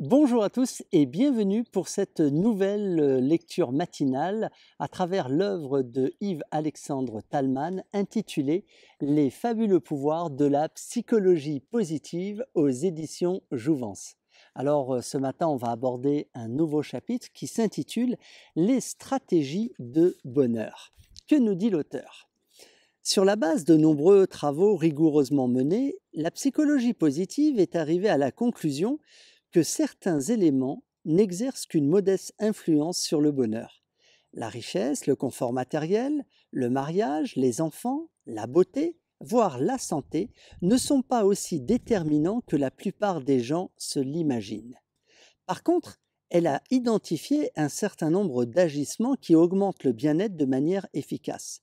Bonjour à tous et bienvenue pour cette nouvelle euh, lecture matinale à travers l'œuvre de Yves-Alexandre Talman intitulée Les fabuleux pouvoirs de la psychologie positive aux éditions Jouvence. Alors euh, ce matin, on va aborder un nouveau chapitre qui s'intitule Les stratégies de bonheur. Que nous dit l'auteur Sur la base de nombreux travaux rigoureusement menés, la psychologie positive est arrivée à la conclusion que certains éléments n'exercent qu'une modeste influence sur le bonheur. La richesse, le confort matériel, le mariage, les enfants, la beauté, voire la santé, ne sont pas aussi déterminants que la plupart des gens se l'imaginent. Par contre, elle a identifié un certain nombre d'agissements qui augmentent le bien-être de manière efficace.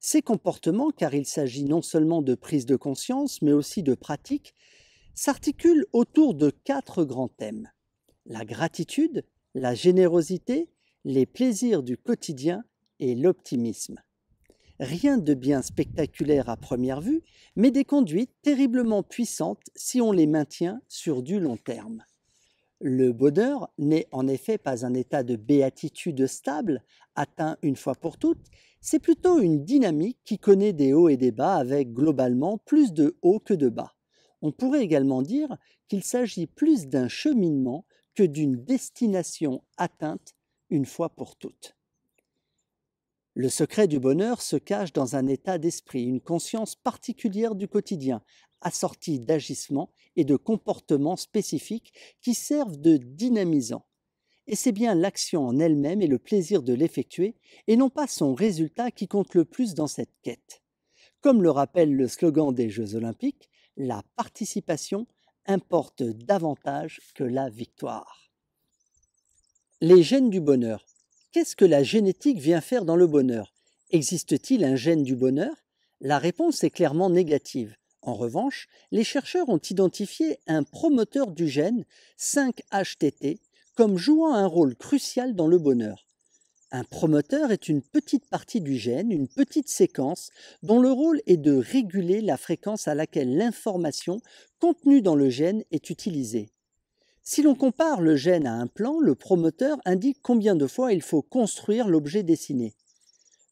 Ces comportements, car il s'agit non seulement de prise de conscience, mais aussi de pratique, s'articulent autour de quatre grands thèmes. La gratitude, la générosité, les plaisirs du quotidien et l'optimisme. Rien de bien spectaculaire à première vue, mais des conduites terriblement puissantes si on les maintient sur du long terme. Le bonheur n'est en effet pas un état de béatitude stable, atteint une fois pour toutes, c'est plutôt une dynamique qui connaît des hauts et des bas avec globalement plus de hauts que de bas. On pourrait également dire qu'il s'agit plus d'un cheminement que d'une destination atteinte une fois pour toutes. Le secret du bonheur se cache dans un état d'esprit, une conscience particulière du quotidien, assortie d'agissements et de comportements spécifiques qui servent de dynamisant. Et c'est bien l'action en elle-même et le plaisir de l'effectuer, et non pas son résultat qui compte le plus dans cette quête. Comme le rappelle le slogan des Jeux olympiques, la participation importe davantage que la victoire. Les gènes du bonheur Qu'est-ce que la génétique vient faire dans le bonheur Existe-t-il un gène du bonheur La réponse est clairement négative. En revanche, les chercheurs ont identifié un promoteur du gène, 5-HTT, comme jouant un rôle crucial dans le bonheur. Un promoteur est une petite partie du gène, une petite séquence, dont le rôle est de réguler la fréquence à laquelle l'information contenue dans le gène est utilisée. Si l'on compare le gène à un plan, le promoteur indique combien de fois il faut construire l'objet dessiné.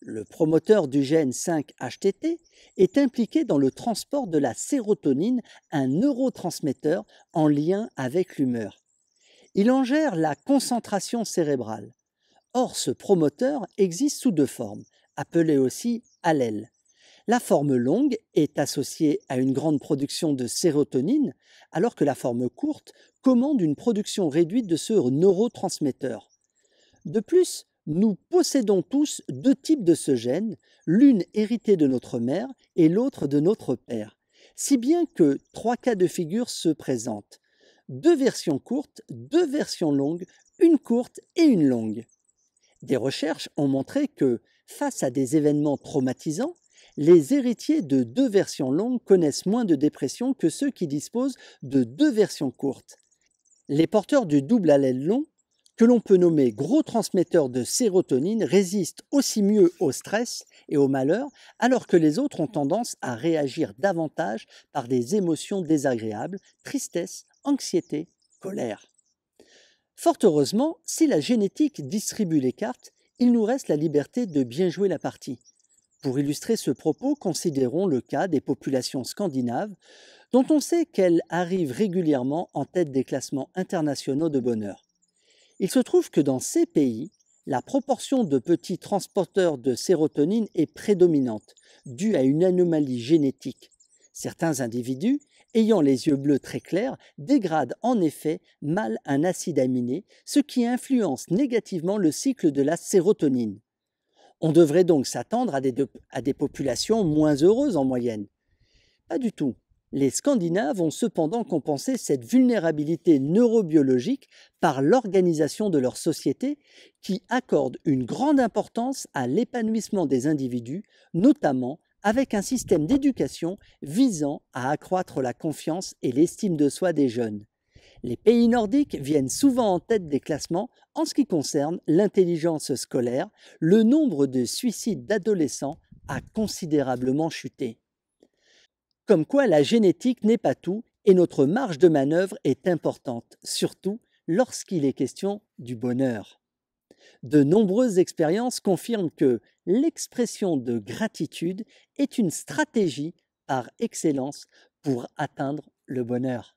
Le promoteur du gène 5-HTT est impliqué dans le transport de la sérotonine, un neurotransmetteur en lien avec l'humeur. Il en gère la concentration cérébrale. Or, ce promoteur existe sous deux formes, appelées aussi allèles. La forme longue est associée à une grande production de sérotonine, alors que la forme courte commande une production réduite de ce neurotransmetteur. De plus, nous possédons tous deux types de ce gène, l'une héritée de notre mère et l'autre de notre père, si bien que trois cas de figure se présentent. Deux versions courtes, deux versions longues, une courte et une longue. Des recherches ont montré que, face à des événements traumatisants, les héritiers de deux versions longues connaissent moins de dépression que ceux qui disposent de deux versions courtes. Les porteurs du double allèle long, que l'on peut nommer gros transmetteurs de sérotonine, résistent aussi mieux au stress et au malheur, alors que les autres ont tendance à réagir davantage par des émotions désagréables, tristesse, anxiété, colère. Fort heureusement, si la génétique distribue les cartes, il nous reste la liberté de bien jouer la partie. Pour illustrer ce propos, considérons le cas des populations scandinaves, dont on sait qu'elles arrivent régulièrement en tête des classements internationaux de bonheur. Il se trouve que dans ces pays, la proportion de petits transporteurs de sérotonine est prédominante, due à une anomalie génétique. Certains individus, ayant les yeux bleus très clairs, dégradent en effet mal un acide aminé, ce qui influence négativement le cycle de la sérotonine. On devrait donc s'attendre à des, populations moins heureuses en moyenne. Pas du tout. Les Scandinaves ont cependant compensé cette vulnérabilité neurobiologique par l'organisation de leur société qui accorde une grande importance à l'épanouissement des individus, notamment avec un système d'éducation visant à accroître la confiance et l'estime de soi des jeunes. Les pays nordiques viennent souvent en tête des classements en ce qui concerne l'intelligence scolaire. Le nombre de suicides d'adolescents a considérablement chuté. Comme quoi la génétique n'est pas tout et notre marge de manœuvre est importante, surtout lorsqu'il est question du bonheur. De nombreuses expériences confirment que l'expression de gratitude est une stratégie par excellence pour atteindre le bonheur.